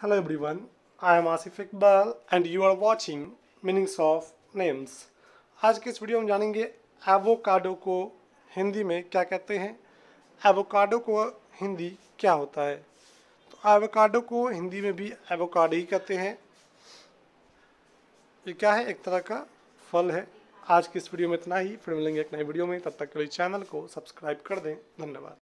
Hello everyone, I am Asif Iqbal and you are watching Meanings of Names. आज के इस video में जानेंगे एवोकाडो को हिंदी में क्या कहते हैं एवोकाडो को हिंदी क्या होता है तो एवोकाडो को हिंदी में भी एवोकाडो ही कहते हैं ये क्या है एक तरह का फल है आज के इस वीडियो में इतना ही फिर मिलेंगे एक नए वीडियो में तब तक के लिए चैनल को सब्सक्राइब कर दें धन्यवाद